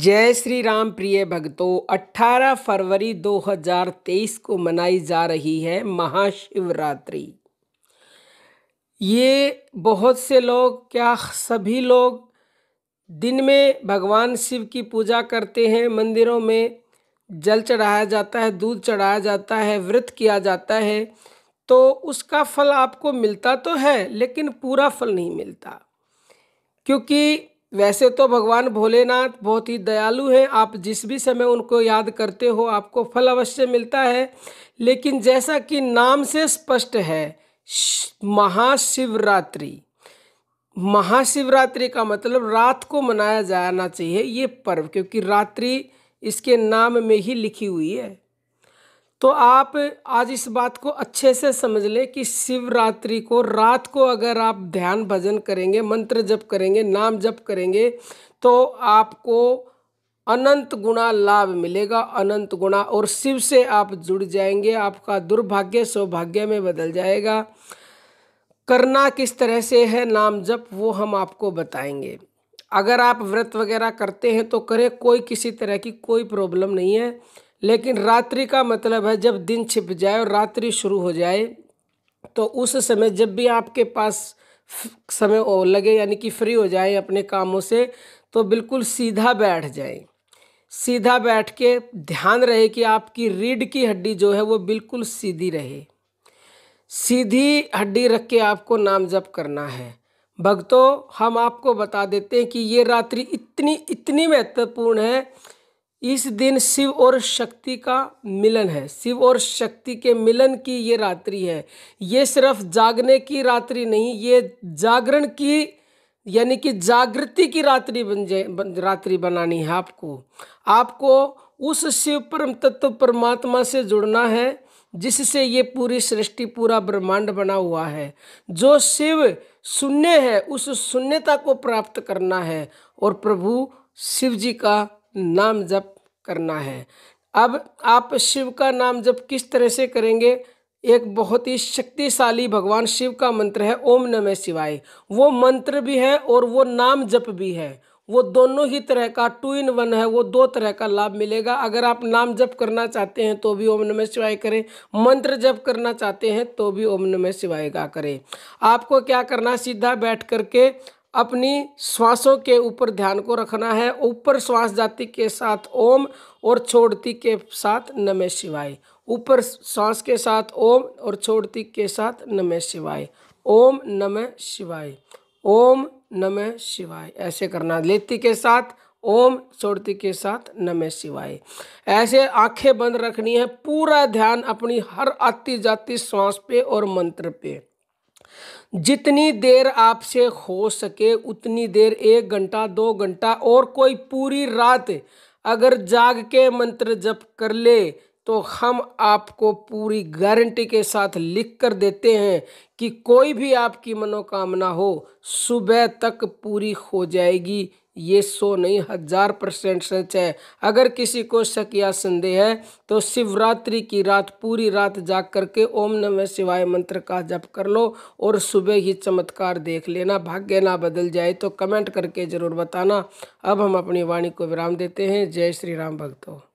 जय श्री राम प्रिय भक्तों 18 फरवरी 2023 को मनाई जा रही है महाशिवरात्रि ये बहुत से लोग क्या सभी लोग दिन में भगवान शिव की पूजा करते हैं मंदिरों में जल चढ़ाया जाता है दूध चढ़ाया जाता है व्रत किया जाता है तो उसका फल आपको मिलता तो है लेकिन पूरा फल नहीं मिलता क्योंकि वैसे तो भगवान भोलेनाथ बहुत ही दयालु हैं आप जिस भी समय उनको याद करते हो आपको फल अवश्य मिलता है लेकिन जैसा कि नाम से स्पष्ट है महाशिवरात्रि महाशिवरात्रि का मतलब रात को मनाया जाना चाहिए ये पर्व क्योंकि रात्रि इसके नाम में ही लिखी हुई है तो आप आज इस बात को अच्छे से समझ लें कि शिवरात्रि को रात को अगर आप ध्यान भजन करेंगे मंत्र जप करेंगे नाम जप करेंगे तो आपको अनंत गुणा लाभ मिलेगा अनंत गुणा और शिव से आप जुड़ जाएंगे आपका दुर्भाग्य सौभाग्य में बदल जाएगा करना किस तरह से है नाम जप वो हम आपको बताएंगे अगर आप व्रत वगैरह करते हैं तो करें कोई किसी तरह की कोई प्रॉब्लम नहीं है लेकिन रात्रि का मतलब है जब दिन छिप जाए और रात्रि शुरू हो जाए तो उस समय जब भी आपके पास समय लगे यानी कि फ्री हो जाए अपने कामों से तो बिल्कुल सीधा बैठ जाए सीधा बैठ के ध्यान रहे कि आपकी रीढ़ की हड्डी जो है वो बिल्कुल सीधी रहे सीधी हड्डी रख के आपको नाम जप करना है भक्तों हम आपको बता देते हैं कि ये रात्रि इतनी इतनी महत्वपूर्ण है इस दिन शिव और शक्ति का मिलन है शिव और शक्ति के मिलन की ये रात्रि है ये सिर्फ जागने की रात्रि नहीं ये जागरण की यानी कि जागृति की रात्रि बन जाए बन, रात्रि बनानी है आपको आपको उस शिव परम तत्व परमात्मा से जुड़ना है जिससे ये पूरी सृष्टि पूरा ब्रह्मांड बना हुआ है जो शिव शून्य है उस शून्यता को प्राप्त करना है और प्रभु शिव जी का नाम जप करना है अब आप शिव का नाम जब किस तरह से करेंगे एक बहुत ही शक्तिशाली भगवान शिव का मंत्र है ओम नमः शिवाय वो मंत्र भी है और वो नाम जप भी है वो दोनों ही तरह का टू इन वन है वो दो तरह का लाभ मिलेगा अगर आप नाम जप करना चाहते हैं तो भी ओम नमः शिवाय करें मंत्र जप करना चाहते हैं तो भी ओम नमः शिवाय का करें आपको क्या करना सीधा बैठ करके अपनी श्वासों के ऊपर ध्यान को रखना है ऊपर श्वास जाति के साथ ओम और छोड़ती के साथ नमे शिवाय ऊपर श्वास के साथ ओम और छोड़ती के साथ नमे शिवाय ओम नमः शिवाय ओम नमः शिवाय ऐसे करना लेती के साथ ओम छोड़ती के साथ नमः शिवाय ऐसे आंखें बंद रखनी है पूरा ध्यान अपनी हर आती जाती श्वास पे और मंत्र पे जितनी देर आपसे हो सके उतनी देर एक घंटा दो घंटा और कोई पूरी रात अगर जाग के मंत्र जप कर ले तो हम आपको पूरी गारंटी के साथ लिख कर देते हैं कि कोई भी आपकी मनोकामना हो सुबह तक पूरी हो जाएगी ये सो नहीं हजार परसेंट सच है अगर किसी को शक या संदेह है तो शिवरात्रि की रात पूरी रात जाग करके ओम नमः शिवाय मंत्र का जप कर लो और सुबह ही चमत्कार देख लेना भाग्य ना बदल जाए तो कमेंट करके ज़रूर बताना अब हम अपनी वाणी को विराम देते हैं जय श्री राम भक्तों